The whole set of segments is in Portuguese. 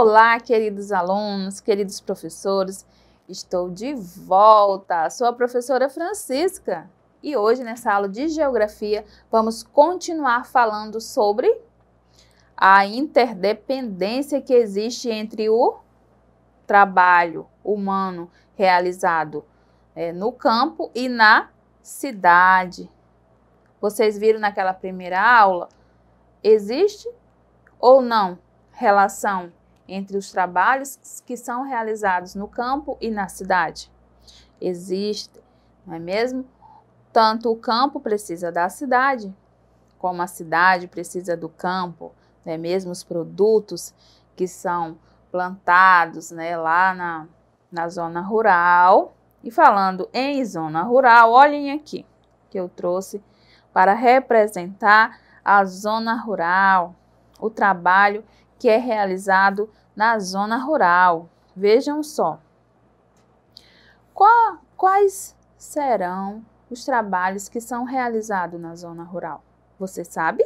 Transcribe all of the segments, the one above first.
Olá, queridos alunos, queridos professores. Estou de volta. Sou a professora Francisca e hoje nessa aula de geografia vamos continuar falando sobre a interdependência que existe entre o trabalho humano realizado é, no campo e na cidade. Vocês viram naquela primeira aula? Existe ou não relação entre os trabalhos que são realizados no campo e na cidade? Existe, não é mesmo? Tanto o campo precisa da cidade, como a cidade precisa do campo, não é mesmo? Os produtos que são plantados né, lá na, na zona rural. E falando em zona rural, olhem aqui que eu trouxe para representar a zona rural, o trabalho que é realizado na zona rural. Vejam só. Quais serão os trabalhos que são realizados na zona rural? Você sabe?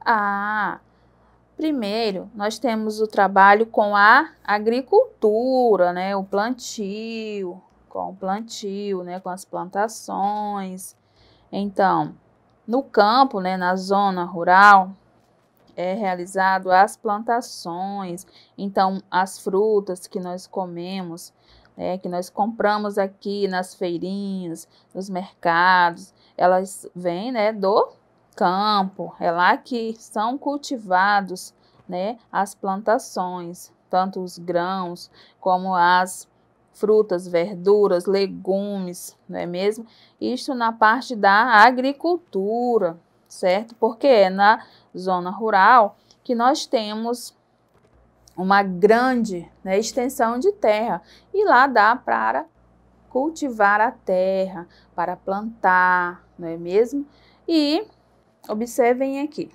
Ah, primeiro nós temos o trabalho com a agricultura, né? O plantio, com o plantio, né? Com as plantações. Então, no campo, né? Na zona rural, é realizado as plantações. Então, as frutas que nós comemos, né, que nós compramos aqui nas feirinhas, nos mercados, elas vêm né, do campo, é lá que são cultivados né, as plantações, tanto os grãos como as frutas, verduras, legumes, não é mesmo? Isso na parte da agricultura, certo? Porque é na zona rural que nós temos uma grande né, extensão de terra e lá dá para cultivar a terra, para plantar, não é mesmo? E observem aqui,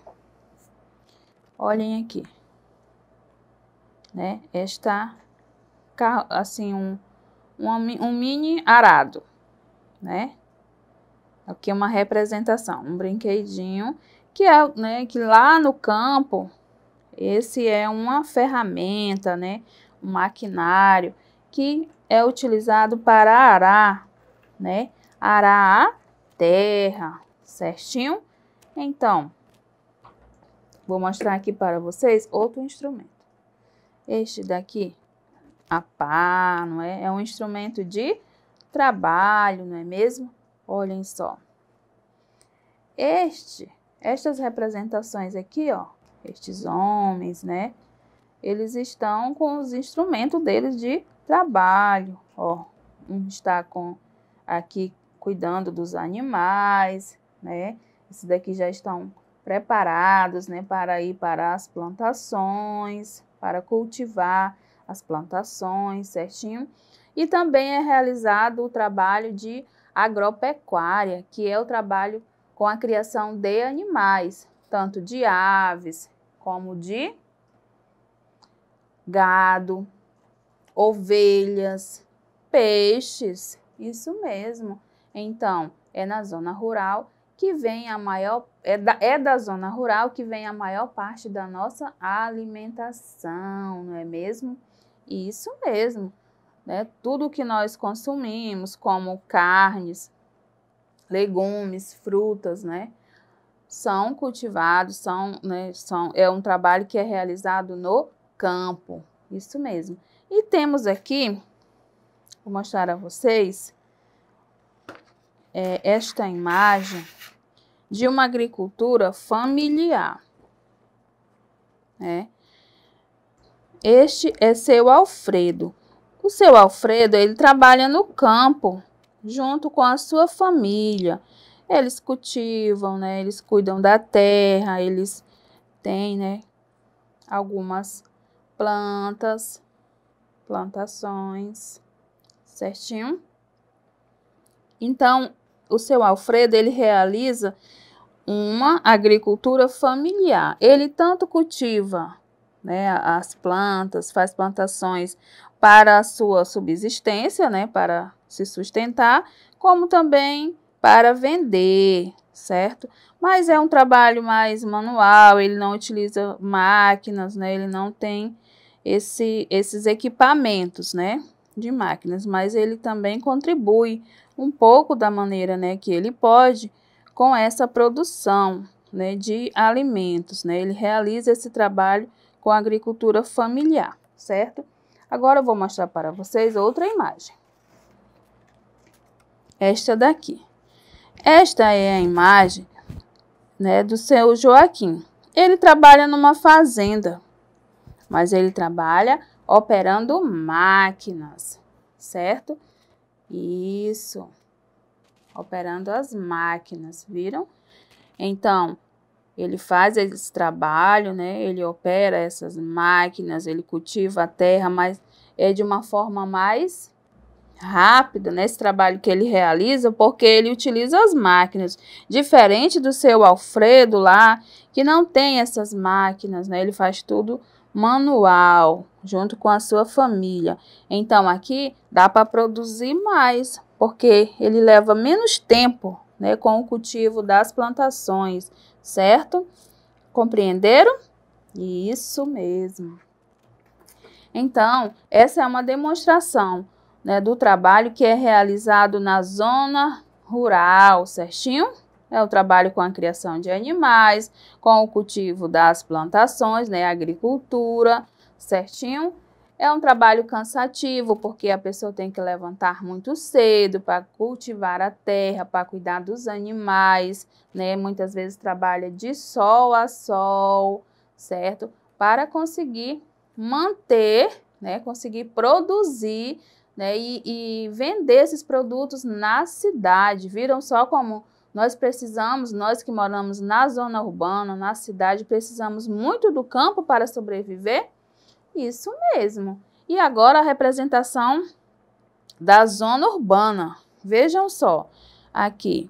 olhem aqui, né? Esta assim um, um, um mini arado, né? Aqui é uma representação, um brinquedinho que é, né, que lá no campo esse é uma ferramenta, né, um maquinário que é utilizado para arar, né? Arar a terra, certinho? Então, vou mostrar aqui para vocês outro instrumento. Este daqui, a pá, não é? É um instrumento de trabalho, não é mesmo? Olhem só. Este, estas representações aqui, ó, estes homens, né? Eles estão com os instrumentos deles de trabalho, ó. Um está com aqui cuidando dos animais, né? Esses daqui já estão preparados, né, para ir para as plantações, para cultivar as plantações, certinho? E também é realizado o trabalho de agropecuária, que é o trabalho com a criação de animais, tanto de aves como de gado, ovelhas, peixes, isso mesmo. Então, é na zona rural que vem a maior é da, é da zona rural que vem a maior parte da nossa alimentação, não é mesmo? Isso mesmo. Né? Tudo que nós consumimos, como carnes, legumes, frutas, né? são cultivados, são, né, são, é um trabalho que é realizado no campo, isso mesmo. E temos aqui, vou mostrar a vocês, é, esta imagem de uma agricultura familiar. Né? Este é seu Alfredo. O seu Alfredo, ele trabalha no campo, junto com a sua família. Eles cultivam, né? Eles cuidam da terra, eles têm, né, algumas plantas, plantações, certinho? Então, o seu Alfredo, ele realiza uma agricultura familiar. Ele tanto cultiva né, as plantas, faz plantações para a sua subsistência, né, para se sustentar, como também para vender, certo? Mas é um trabalho mais manual, ele não utiliza máquinas, né, ele não tem esse, esses equipamentos, né, de máquinas, mas ele também contribui um pouco da maneira, né, que ele pode com essa produção, né, de alimentos, né, ele realiza esse trabalho com a agricultura familiar, certo? Agora eu vou mostrar para vocês outra imagem. Esta daqui. Esta é a imagem né, do seu Joaquim. Ele trabalha numa fazenda, mas ele trabalha operando máquinas, certo? Isso, operando as máquinas, viram? Então, ele faz esse trabalho, né? Ele opera essas máquinas, ele cultiva a terra, mas é de uma forma mais rápida nesse né, trabalho que ele realiza, porque ele utiliza as máquinas, diferente do seu Alfredo lá, que não tem essas máquinas, né? Ele faz tudo manual, junto com a sua família. Então aqui dá para produzir mais, porque ele leva menos tempo, né, com o cultivo das plantações certo? Compreenderam? Isso mesmo. Então, essa é uma demonstração né, do trabalho que é realizado na zona rural, certinho? É o trabalho com a criação de animais, com o cultivo das plantações, né, agricultura, certinho? É um trabalho cansativo, porque a pessoa tem que levantar muito cedo para cultivar a terra, para cuidar dos animais, né? Muitas vezes trabalha de sol a sol, certo? Para conseguir manter, né? Conseguir produzir né? e, e vender esses produtos na cidade. Viram só como nós precisamos, nós que moramos na zona urbana, na cidade, precisamos muito do campo para sobreviver? Isso mesmo. E agora a representação da zona urbana. Vejam só, aqui,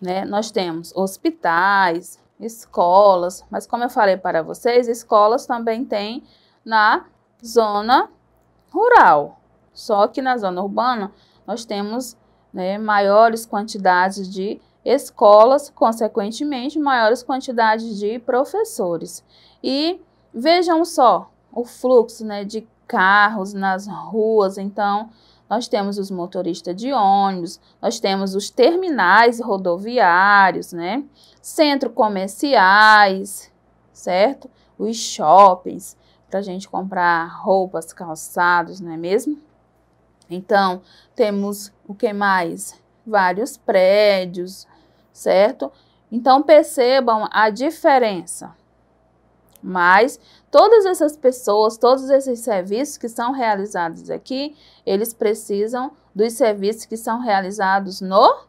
né, nós temos hospitais, escolas, mas como eu falei para vocês, escolas também tem na zona rural. Só que na zona urbana nós temos né, maiores quantidades de escolas, consequentemente maiores quantidades de professores. E vejam só o fluxo né, de carros nas ruas. Então, nós temos os motoristas de ônibus, nós temos os terminais rodoviários, né? centros comerciais, certo? Os shoppings, para a gente comprar roupas, calçados, não é mesmo? Então, temos o que mais? Vários prédios, certo? Então, percebam a diferença. Mas todas essas pessoas, todos esses serviços que são realizados aqui, eles precisam dos serviços que são realizados no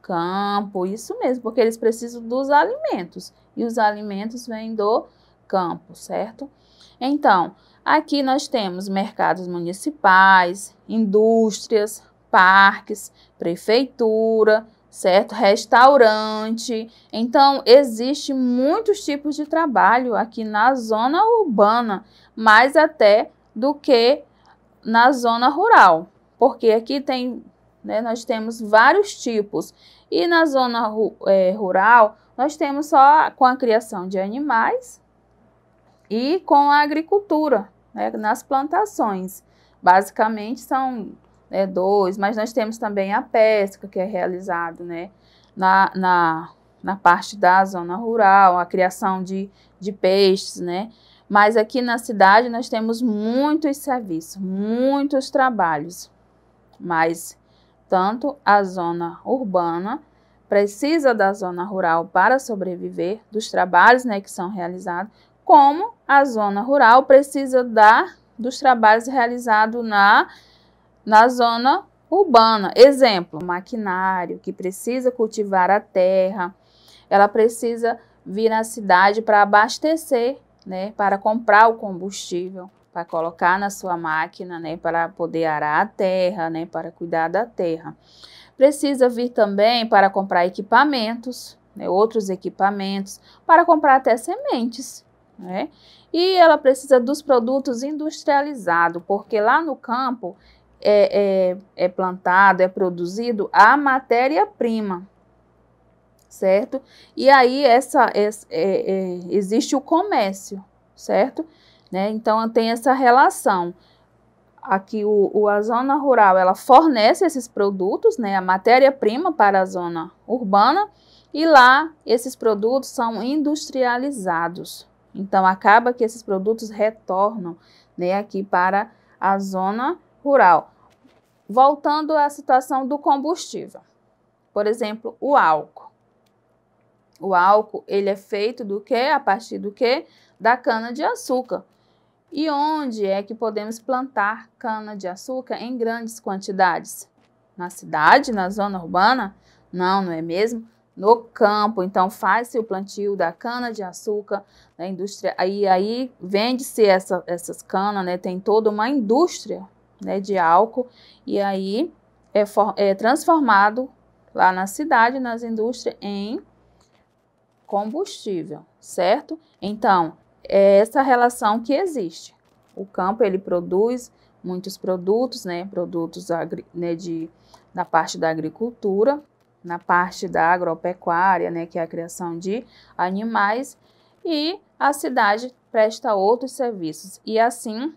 campo, isso mesmo, porque eles precisam dos alimentos e os alimentos vêm do campo, certo? Então, aqui nós temos mercados municipais, indústrias, parques, prefeitura, certo? Restaurante. Então, existe muitos tipos de trabalho aqui na zona urbana, mais até do que na zona rural, porque aqui tem, né, nós temos vários tipos. E na zona ru é, rural, nós temos só com a criação de animais e com a agricultura, né, nas plantações. Basicamente, são né, dois, mas nós temos também a pesca que é realizada né, na, na, na parte da zona rural, a criação de, de peixes, né? Mas aqui na cidade nós temos muitos serviços, muitos trabalhos. Mas tanto a zona urbana precisa da zona rural para sobreviver, dos trabalhos né, que são realizados, como a zona rural precisa da, dos trabalhos realizados na na zona urbana. Exemplo, maquinário que precisa cultivar a terra, ela precisa vir na cidade para abastecer, né, para comprar o combustível, para colocar na sua máquina, né, para poder arar a terra, né, para cuidar da terra. Precisa vir também para comprar equipamentos, né, outros equipamentos, para comprar até sementes, né? E ela precisa dos produtos industrializados, porque lá no campo é, é, é plantado, é produzido a matéria-prima, certo? E aí essa, essa é, é, existe o comércio, certo? Né? Então tem essa relação. Aqui o, o, a zona rural ela fornece esses produtos, né, a matéria-prima para a zona urbana, e lá esses produtos são industrializados. Então acaba que esses produtos retornam né, aqui para a zona rural. Voltando à situação do combustível, por exemplo, o álcool. O álcool ele é feito do que? A partir do que? Da cana de açúcar. E onde é que podemos plantar cana de açúcar em grandes quantidades? Na cidade, na zona urbana? Não, não é mesmo? No campo, então faz-se o plantio da cana de açúcar na indústria. Aí, aí vende-se essa, essas canas, né? Tem toda uma indústria né, de álcool, e aí é, for, é transformado lá na cidade, nas indústrias, em combustível, certo? Então, é essa relação que existe. O campo, ele produz muitos produtos, né, produtos agri, né, de, na parte da agricultura, na parte da agropecuária, né, que é a criação de animais, e a cidade presta outros serviços. E assim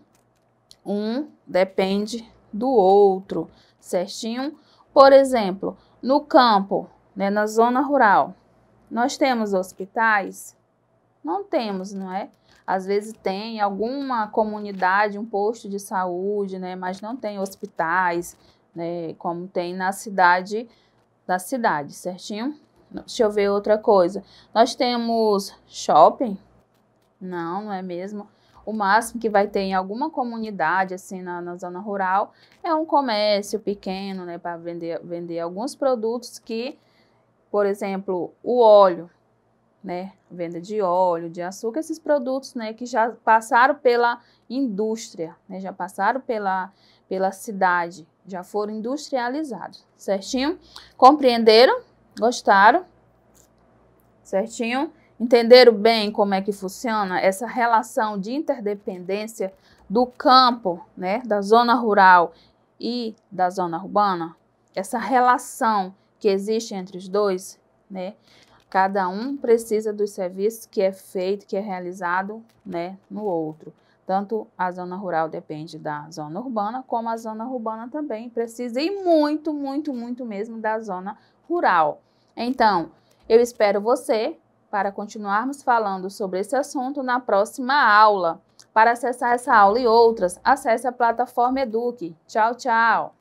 um depende do outro, certinho? Por exemplo, no campo, né, na zona rural, nós temos hospitais? Não temos, não é? Às vezes tem alguma comunidade, um posto de saúde, né, mas não tem hospitais, né, como tem na cidade, da cidade, certinho? Deixa eu ver outra coisa. Nós temos shopping? Não, não é mesmo? o máximo que vai ter em alguma comunidade, assim, na, na zona rural, é um comércio pequeno, né, para vender, vender alguns produtos que, por exemplo, o óleo, né, venda de óleo, de açúcar, esses produtos, né, que já passaram pela indústria, né, já passaram pela, pela cidade, já foram industrializados, certinho? Compreenderam? Gostaram? Certinho? Entenderam bem como é que funciona essa relação de interdependência do campo, né, da zona rural e da zona urbana? Essa relação que existe entre os dois, né? Cada um precisa dos serviços que é feito, que é realizado, né, no outro. Tanto a zona rural depende da zona urbana, como a zona urbana também precisa e muito, muito, muito mesmo da zona rural. Então, eu espero você para continuarmos falando sobre esse assunto na próxima aula. Para acessar essa aula e outras, acesse a plataforma Eduque. Tchau, tchau!